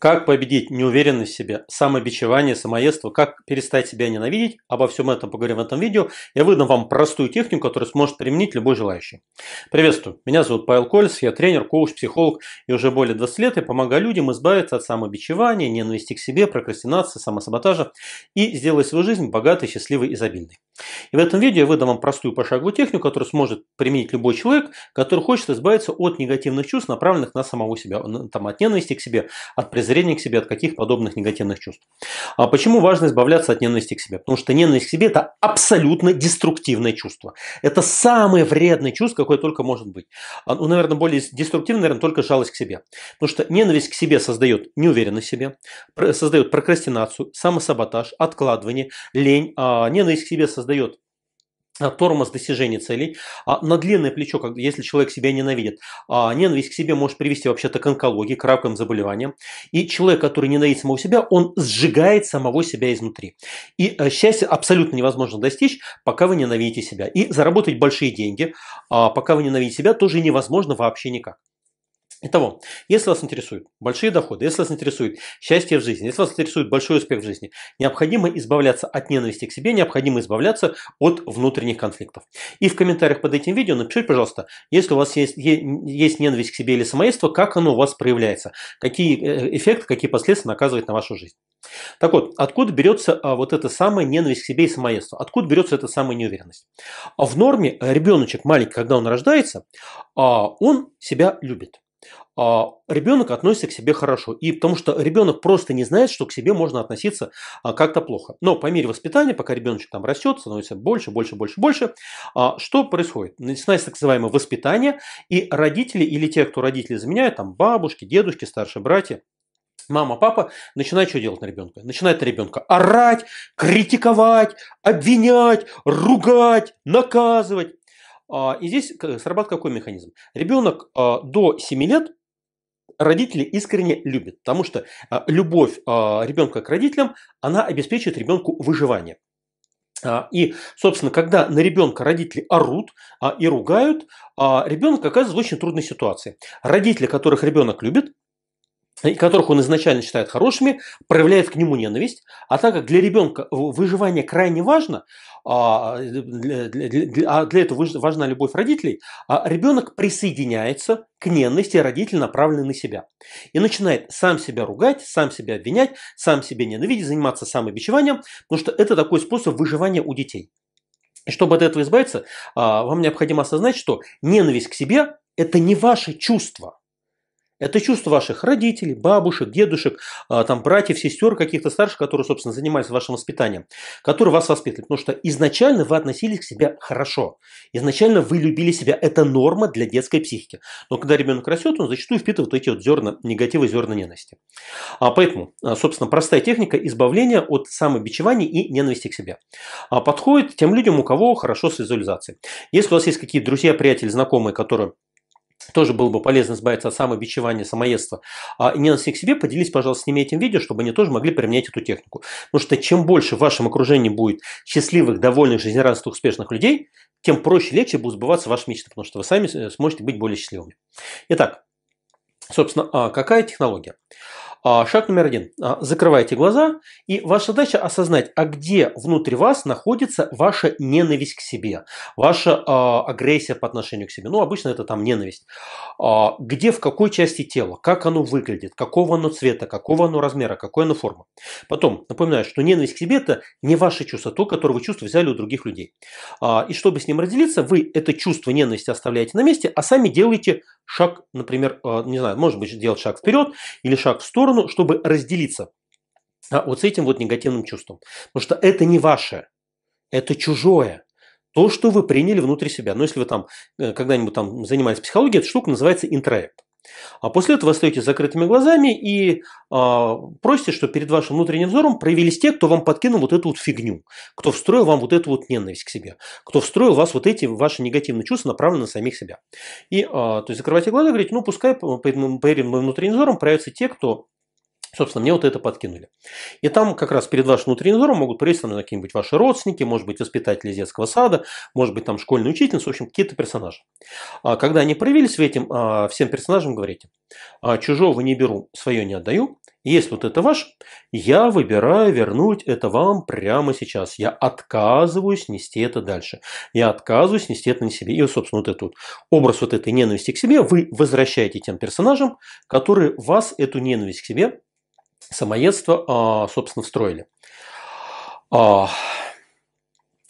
Как победить неуверенность в себе, самобичевание, самоедство, как перестать себя ненавидеть, обо всем этом поговорим в этом видео. Я выдам вам простую технику, которую сможет применить любой желающий. Приветствую, меня зовут Павел Кольц, я тренер, коуч, психолог и уже более 20 лет я помогаю людям избавиться от самобичевания, ненависти к себе, прокрастинации, самосаботажа и сделать свою жизнь богатой, счастливой, и изобильной. И в этом видео я выдам вам простую пошаговую технику, которую сможет применить любой человек, который хочет избавиться от негативных чувств, направленных на самого себя, там, от ненависти к себе, от презрения к себе, от каких подобных негативных чувств. А почему важно избавляться от ненависти к себе? Потому что ненависть к себе – это абсолютно деструктивное чувство. Это самое вредное чувство, какое только может быть. А, ну, наверное, более деструктивное, наверное, только жалость к себе. Потому что ненависть к себе создает неуверенность в себе, создает прокрастинацию, самосаботаж, откладывание, лень. А ненависть к себе создает создает а, тормоз достижения целей, а длинное плечо, если человек себя ненавидит. А, ненависть к себе может привести вообще-то к онкологии, к раковым заболеваниям. И человек, который ненавидит самого себя, он сжигает самого себя изнутри. И э, счастье абсолютно невозможно достичь, пока вы ненавидите себя. И заработать большие деньги, а, пока вы ненавидите себя, тоже невозможно вообще никак. Итого, если вас интересуют большие доходы, если вас интересует счастье в жизни, если вас интересует большой успех в жизни, необходимо избавляться от ненависти к себе, необходимо избавляться от внутренних конфликтов. И в комментариях под этим видео напишите, пожалуйста, если у вас есть, есть ненависть к себе или самоедство, как оно у вас проявляется, какие э, эффекты, какие последствия оказывает на вашу жизнь. Так вот, откуда берется а, вот эта самая ненависть к себе и самоедство? Откуда берется эта самая неуверенность? В норме ребеночек маленький, когда он рождается, а, он себя любит. А, ребенок относится к себе хорошо. И потому что ребенок просто не знает, что к себе можно относиться а, как-то плохо. Но по мере воспитания, пока ребеночек там растет, становится больше, больше, больше, больше, а, что происходит? Начинается так называемое воспитание, и родители или те, кто родители заменяют, там бабушки, дедушки, старшие братья, мама, папа начинает что делать на ребенка? Начинает на ребенка орать, критиковать, обвинять, ругать, наказывать. И здесь срабатывает какой механизм? Ребенок до 7 лет родители искренне любят, потому что а, любовь а, ребенка к родителям, она обеспечивает ребенку выживание. А, и, собственно, когда на ребенка родители орут и ругают, ребенок оказывается в очень трудной ситуации. Родители, которых ребенок любит, и которых он изначально считает хорошими, проявляет к нему ненависть. А так как для ребенка выживание крайне важно, а, э, для, для, для а, этого важна любовь родителей, а ребенок присоединяется к ненависти родителей, направленной на себя. И начинает сам себя ругать, сам себя обвинять, сам себя ненавидеть, заниматься самобичеванием, потому что это такой способ выживания у детей. И чтобы от этого избавиться, вам необходимо осознать, что ненависть к себе – это не ваше чувство – это чувство ваших родителей, бабушек, дедушек, а, там, братьев, сестер, каких-то старших, которые, собственно, занимались вашим воспитанием, которые вас воспитывали. Потому что изначально вы относились к себе хорошо. Изначально вы любили себя. Это норма для детской психики. Но когда ребенок растет, он зачастую впитывает эти вот зерна негатива, зерна ненависти. А поэтому, а, собственно, простая техника избавления от самобичевания и ненависти к себе. А подходит тем людям, у кого хорошо с визуализацией. Если у вас есть какие-то друзья, приятели, знакомые, которые тоже было бы полезно избавиться от самобичевания, самоедства. А не на себе, поделись, пожалуйста, с ними этим видео, чтобы они тоже могли применять эту технику. Потому что чем больше в вашем окружении будет счастливых, довольных, жизнерадостных, успешных людей, тем проще, легче будет сбываться ваши мечта, потому что вы сами э, сможете быть более счастливыми. Итак, собственно, а, какая технология? А, шаг номер один. А, закрывайте глаза, и ваша задача осознать, а где внутри вас находится ваша ненависть к себе, ваша а, агрессия по отношению к себе. Ну, обычно это там ненависть. Где, в какой части тела, как оно выглядит, какого оно цвета, какого оно размера, какой оно форма. Потом, напоминаю, что ненависть к себе – это не ваше чувство, то, которое вы чувствуете взяли у других людей. И чтобы с ним разделиться, вы это чувство ненависти оставляете на месте, а сами делаете шаг, например, э, не знаю, может быть, сделать шаг вперед или шаг в сторону, чтобы разделиться вот с этим вот негативным чувством. Потому что это не ваше, это чужое. То, что вы приняли внутри себя. Но если вы там э, когда-нибудь там занимались психологией, эта штука называется интроект. А после этого стоите с закрытыми глазами и э, просите, что перед вашим внутренним взором проявились те, кто вам подкинул вот эту вот фигню, кто встроил вам вот эту вот ненависть к себе, кто встроил вас вот эти ваши негативные чувства, направленные на самих себя. И, э, то есть, закрывайте глаза и говорите, ну, пускай перед моим внутренним взором проявятся те, кто Собственно, мне вот это подкинули. И там как раз перед вашим внутренним взором могут появиться ну, какие-нибудь ваши родственники, может быть, воспитатели детского сада, может быть, там школьный учительница, в общем, какие-то персонажи. А когда они проявились вы этим, а, всем персонажам говорите, а, чужого не беру, свое не отдаю, если вот это ваш, я выбираю вернуть это вам прямо сейчас. Я отказываюсь нести это дальше. Я отказываюсь нести это на себе. И, собственно, вот этот образ вот этой ненависти к себе вы возвращаете тем персонажам, которые вас эту ненависть к себе самоедство, а, собственно, встроили. А,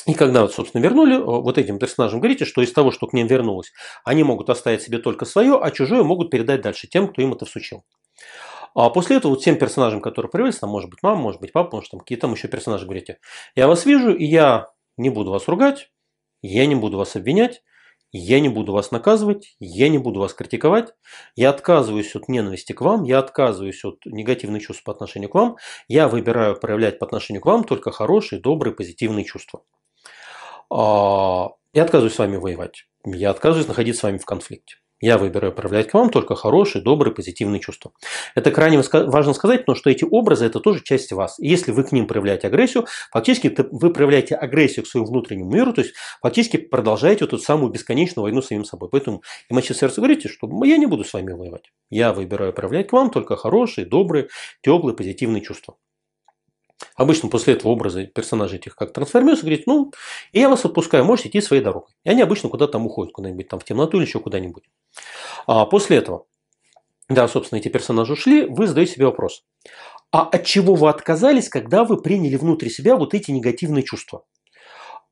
и когда, вот, собственно, вернули, а, вот этим персонажам говорите, что из того, что к ним вернулось, они могут оставить себе только свое, а чужое могут передать дальше тем, кто им это всучил. А после этого вот всем персонажам, которые появились, там может быть мама, может быть папа, может там какие-то там еще персонажи, говорите, я вас вижу, и я не буду вас ругать, я не буду вас обвинять, я не буду вас наказывать, я не буду вас критиковать, я отказываюсь от ненависти к вам, я отказываюсь от негативных чувств по отношению к вам, я выбираю проявлять по отношению к вам только хорошие, добрые, позитивные чувства. А, я отказываюсь с вами воевать, я отказываюсь находиться с вами в конфликте. Я выбираю проявлять к вам только хорошие, добрые, позитивные чувства. Это крайне важно сказать, потому что эти образы – это тоже часть вас. И если вы к ним проявляете агрессию, фактически вы проявляете агрессию к своему внутреннему миру, то есть фактически продолжаете эту самую бесконечную войну с самим собой. Поэтому и мочи сердце говорите, что я не буду с вами воевать. Я выбираю проявлять к вам только хорошие, добрые, теплые, позитивные чувства. Обычно после этого образы персонажей этих как трансформируются, говорит, ну, и я вас отпускаю, можете идти своей дорогой. И они обычно куда-то там уходят, куда-нибудь там в темноту или еще куда-нибудь. А после этого, да, собственно, эти персонажи ушли, вы задаете себе вопрос. А от чего вы отказались, когда вы приняли внутри себя вот эти негативные чувства?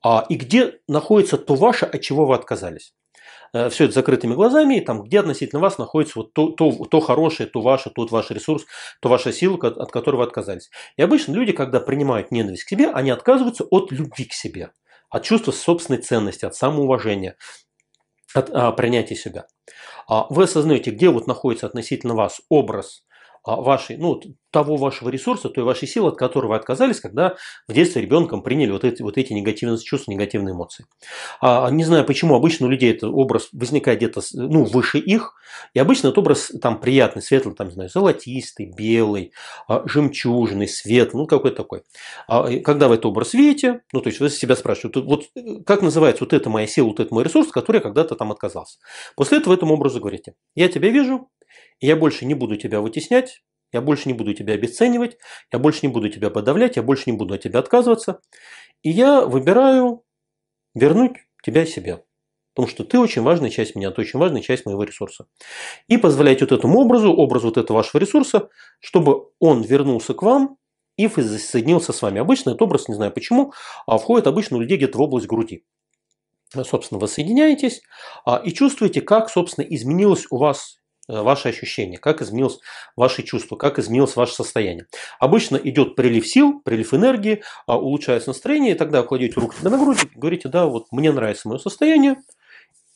А, и где находится то ваше, от чего вы отказались? Э, все это закрытыми глазами, и там, где относительно вас находится вот то, то, то хорошее, то ваше, тот ваш ресурс, то ваша сила, от которой вы отказались. И обычно люди, когда принимают ненависть к себе, они отказываются от любви к себе, от чувства собственной ценности, от самоуважения, от а, принятия себя. А вы осознаете, где вот находится относительно вас образ а, вашей, ну, того вашего ресурса, той вашей силы, от которой вы отказались, когда в детстве ребенком приняли вот эти, вот эти негативные чувства, негативные эмоции. А, а, не знаю почему, обычно у людей этот образ возникает где-то ну, выше их, и обычно этот образ там приятный, светлый, там, не знаю, золотистый, белый, а, жемчужный, светлый, ну какой-то такой. А, когда вы этот образ видите, ну то есть вы себя спрашиваете, вот э, как называется вот это моя сила, вот этот мой ресурс, который я когда-то там отказался. После этого этому образу говорите, я тебя вижу, я больше не буду тебя вытеснять, я больше не буду тебя обесценивать, я больше не буду тебя подавлять, я больше не буду от тебя отказываться. И я выбираю вернуть тебя себе. Потому что ты очень важная часть меня, ты очень важная часть моего ресурса. И позволяйте вот этому образу, образу вот этого вашего ресурса, чтобы он вернулся к вам и соединился с вами. Обычно этот образ, не знаю почему, а входит обычно у людей где-то в область груди. Собственно, вы соединяетесь а, и чувствуете, как, собственно, изменилось у вас Э, ваши ощущения, как изменилось ваши чувства, как изменилось ваше состояние. Обычно идет прилив сил, прилив энергии, а, улучшается настроение, и тогда вы кладете руку на грудь и говорите, да, вот мне нравится мое состояние,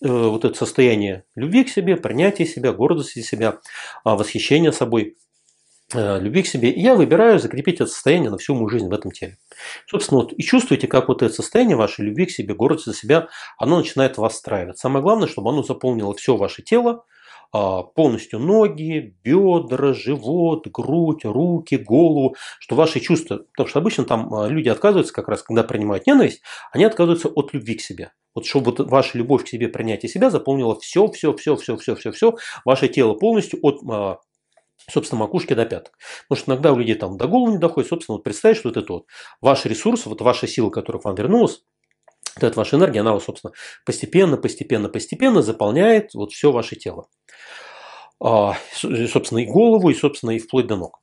э, вот это состояние любви к себе, принятия себя, гордости себя, а, восхищения собой, э, любви к себе. И я выбираю закрепить это состояние на всю мою жизнь в этом теле. Собственно, вот и чувствуете, как вот это состояние вашей любви к себе, гордости за себя, оно начинает вас встраивать. Самое главное, чтобы оно заполнило все ваше тело, а, полностью ноги, бедра, живот, грудь, руки, голову, что ваши чувства, потому что обычно там а, люди отказываются как раз, когда принимают ненависть, они отказываются от любви к себе. Вот чтобы вот ваша любовь к себе, принятие себя заполнила все, все, все, все, все, все, все, ваше тело полностью от а, собственно, макушки до пяток. Потому что иногда у людей там до головы не доходит, собственно, вот представить, что вот это вот ваш ресурс, вот ваша сила, которая к вам вернулась, то эта ваша энергия, она, собственно, постепенно, постепенно, постепенно заполняет вот все ваше тело. А, э, собственно, и голову, и, собственно, и вплоть до ног.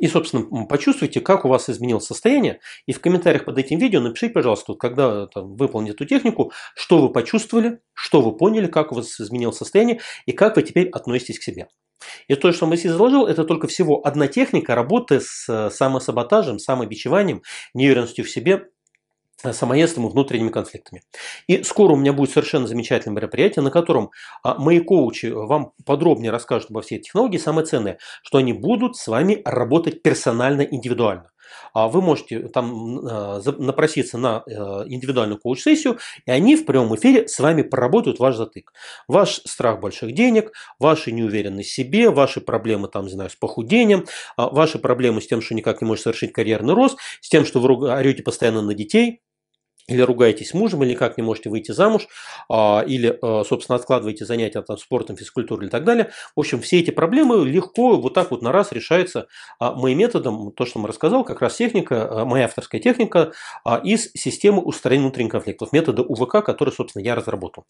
И, собственно, почувствуйте, как у вас изменилось состояние. И в комментариях под этим видео напишите, пожалуйста, вот, когда э, там, выполните эту технику, что вы почувствовали, что вы поняли, как у вас изменилось состояние и как вы теперь относитесь к себе. И то, что Моисей заложил, это только всего одна техника работы с э, самосаботажем, самобичеванием, неуверенностью в себе Э, самоедством и внутренними конфликтами. И скоро у меня будет совершенно замечательное мероприятие, на котором а, мои коучи вам подробнее расскажут обо всей технологии. Самое ценное, что они будут с вами работать персонально, индивидуально. А вы можете там э, напроситься на э, индивидуальную коуч-сессию, и они в прямом эфире с вами проработают ваш затык. Ваш страх больших денег, ваши неуверенность в себе, ваши проблемы там, не знаю, с похудением, а, ваши проблемы с тем, что никак не можете совершить карьерный рост, с тем, что вы орете постоянно на детей – или ругаетесь мужем, или как не можете выйти замуж, а, или, э, собственно, откладываете занятия там, спортом, физкультурой и так далее. В общем, все эти проблемы легко вот так вот на раз решаются а, моим методом, то, что мы рассказал, как раз техника, э, моя авторская техника а, из системы устранения внутренних конфликтов, метода УВК, который, собственно, я разработал.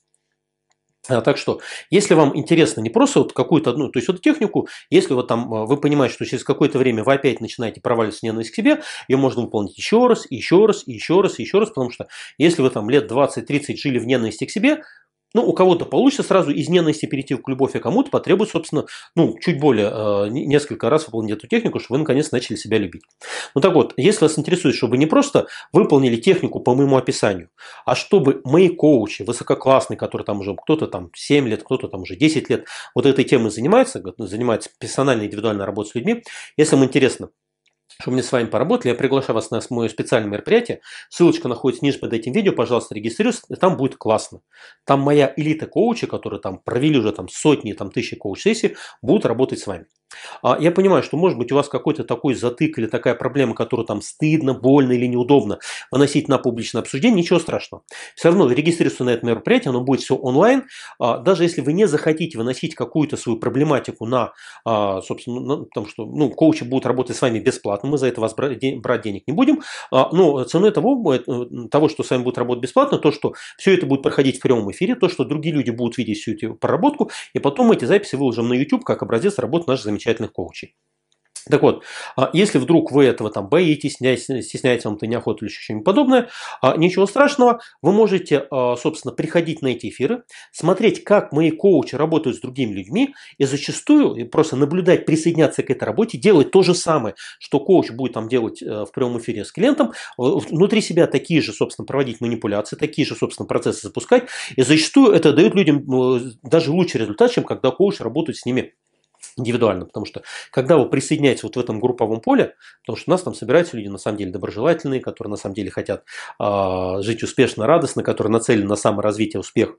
А, так что, если вам интересно не просто вот какую-то одну, то есть вот технику, если вот там а, вы понимаете, что через какое-то время вы опять начинаете проваливаться ненависть к себе, ее можно выполнить еще раз, еще раз, еще раз, еще раз, потому что если вы там лет 20-30 жили в ненависти к себе, ну, у кого-то получится сразу из ненависти перейти к любовь, а кому-то потребует, собственно, ну, чуть более э, несколько раз выполнить эту технику, чтобы вы наконец начали себя любить. Ну так вот, если вас интересует, чтобы не просто выполнили технику по моему описанию, а чтобы мои коучи, высококлассные, которые там уже кто-то там 7 лет, кто-то там уже 10 лет вот этой темой занимается, занимается персональной индивидуальной работой с людьми, если вам интересно, чтобы мы с вами поработали. Я приглашаю вас на мое специальное мероприятие. Ссылочка находится ниже под этим видео. Пожалуйста, регистрируйтесь, там будет классно. Там моя элита коучи, которые там провели уже там сотни, там тысячи коуч-сессий, будут работать с вами. А, я понимаю, что может быть у вас какой-то такой затык или такая проблема, которую там стыдно, больно или неудобно выносить на публичное обсуждение, ничего страшного. Все равно регистрируйся на это мероприятие, оно будет все онлайн. А, даже если вы не захотите выносить какую-то свою проблематику на, а, собственно, на, ну, ну, потому что ну, коучи будут работать с вами бесплатно, мы за это вас брать денег не будем, но ценой того, э, того, что с вами будет работать бесплатно, то, что все это будет проходить в прямом эфире, то, что другие люди будут видеть всю эту проработку, и потом эти записи выложим на YouTube как образец работы наших замечательных замечательных коучей. Так вот, а, если вдруг вы этого там боитесь, стесняетесь, вам это неохота или что-нибудь подобное, а, ничего страшного, вы можете, а, собственно, приходить на эти эфиры, смотреть, как мои коучи работают с другими людьми, и зачастую просто наблюдать, присоединяться к этой работе, делать то же самое, что коуч будет там делать э, в прямом эфире с клиентом, э, внутри себя такие же, собственно, проводить манипуляции, такие же, собственно, процессы запускать, и зачастую это дает людям ну, э, даже лучший результат, чем когда коуч работает с ними индивидуально, потому что когда вы присоединяетесь вот в этом групповом поле, потому что у нас там собираются люди на самом деле доброжелательные, которые на самом деле хотят э, жить успешно, радостно, которые нацелены на саморазвитие, успех,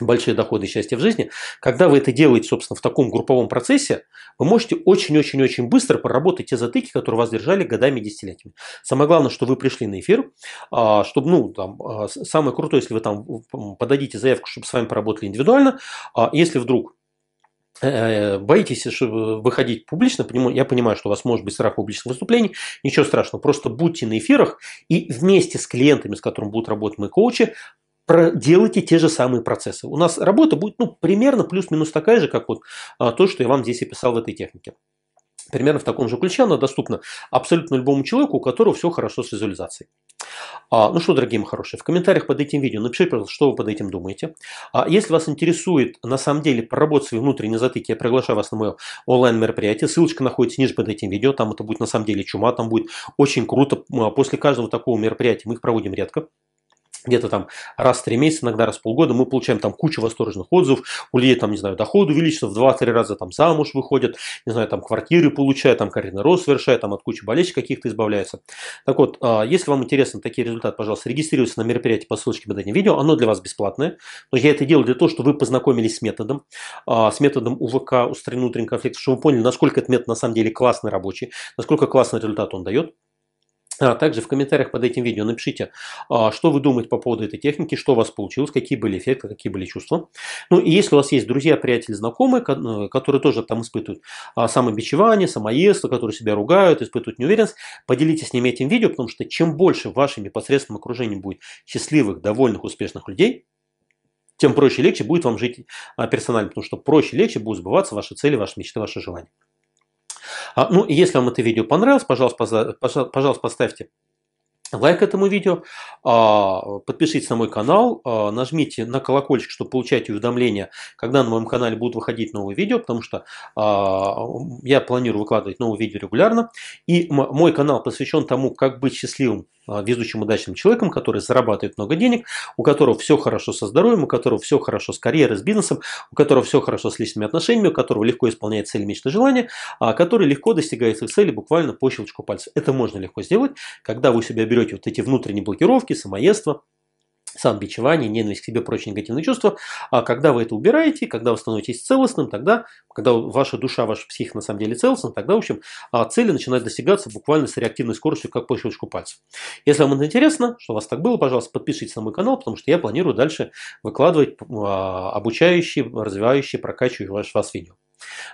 большие доходы и счастье в жизни, когда вы это делаете, собственно, в таком групповом процессе, вы можете очень-очень-очень быстро проработать те затыки, которые вас держали годами и десятилетиями. Самое главное, что вы пришли на эфир, а, чтобы, ну, там, а, самое крутое, если вы там подадите заявку, чтобы с вами поработали индивидуально, если вдруг Э, боитесь выходить публично, я понимаю, что у вас может быть страх публичных выступлений, ничего страшного, просто будьте на эфирах и вместе с клиентами, с которыми будут работать мои коучи, делайте те же самые процессы. У нас работа будет ну, примерно плюс-минус такая же, как вот а, то, что я вам здесь описал в этой технике. Примерно в таком же ключе она доступна абсолютно любому человеку, у которого все хорошо с визуализацией. А, ну что, дорогие мои хорошие, в комментариях под этим видео напишите, пожалуйста, что вы под этим думаете. А, если вас интересует на самом деле поработать свои внутренние затыки, я приглашаю вас на мое онлайн-мероприятие. Ссылочка находится ниже под этим видео. Там это будет на самом деле чума, там будет очень круто. А, после каждого такого мероприятия мы их проводим редко где-то там раз в три месяца, иногда раз в полгода, мы получаем там кучу восторженных отзывов, у людей там, не знаю, доход увеличится в два-три раза, там замуж выходят, не знаю, там квартиры получают, там карьерный рост совершают, там от кучи болезней каких-то избавляется. Так вот, а, если вам интересны такие результаты, пожалуйста, регистрируйтесь на мероприятии по ссылочке под этим видео, оно для вас бесплатное, но я это делаю для того, чтобы вы познакомились с методом, а, с методом УВК, устранения внутренних конфликтов, чтобы вы поняли, насколько этот метод на самом деле классный рабочий, насколько классный результат он дает, а также в комментариях под этим видео напишите, а, что вы думаете по поводу этой техники, что у вас получилось, какие были эффекты, какие были чувства. Ну и если у вас есть друзья, приятели, знакомые, э, которые тоже там испытывают а, самобичевание, самоедство, которые себя ругают, испытывают неуверенность, поделитесь с ними этим видео, потому что чем больше в вашем непосредственном окружении будет счастливых, довольных, успешных людей, тем проще и легче будет вам жить персонально, потому что проще и легче будут сбываться ваши цели, ваши мечты, ваши желания. А, ну, если вам это видео понравилось, пожалуйста, пожалуйста, поставьте лайк этому видео, а, подпишитесь на мой канал, а, нажмите на колокольчик, чтобы получать уведомления, когда на моем канале будут выходить новые видео, потому что я планирую выкладывать новые видео регулярно. И мой канал посвящен тому, как быть счастливым а, везучим удачным человеком, который зарабатывает много денег, у которого все хорошо со здоровьем, у которого все хорошо с карьерой, с бизнесом, у которого все хорошо с личными отношениями, у которого легко исполняет цели, мечты, желания, а который легко достигает своих целей буквально по щелчку пальца. Это можно легко сделать, когда вы у себя берете вот эти внутренние блокировки, самоедство, самобичевание, ненависть к себе, прочие негативные чувства. А когда вы это убираете, когда вы становитесь целостным, тогда, когда ваша душа, ваш псих на самом деле целостен, тогда, в общем, а, цели начинают достигаться буквально с реактивной скоростью, как по щелчку пальцев. Если вам это интересно, что у вас так было, пожалуйста, подпишитесь на мой канал, потому что я планирую дальше выкладывать а, обучающие, развивающие, прокачивающие вас видео.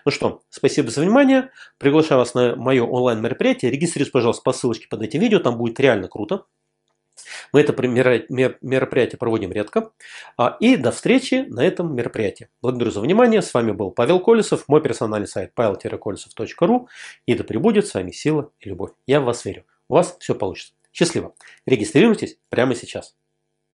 Ну что, спасибо за внимание. Приглашаю вас на мое онлайн-мероприятие. Регистрируйтесь, пожалуйста, по ссылочке под этим видео. Там будет реально круто. Мы это мероприятие проводим редко. А, и до встречи на этом мероприятии. Благодарю за внимание. С вами был Павел Колесов, мой персональный сайт pavel-колесов.ru. И да пребудет с вами сила и любовь. Я в вас верю. У вас все получится. Счастливо. Регистрируйтесь прямо сейчас.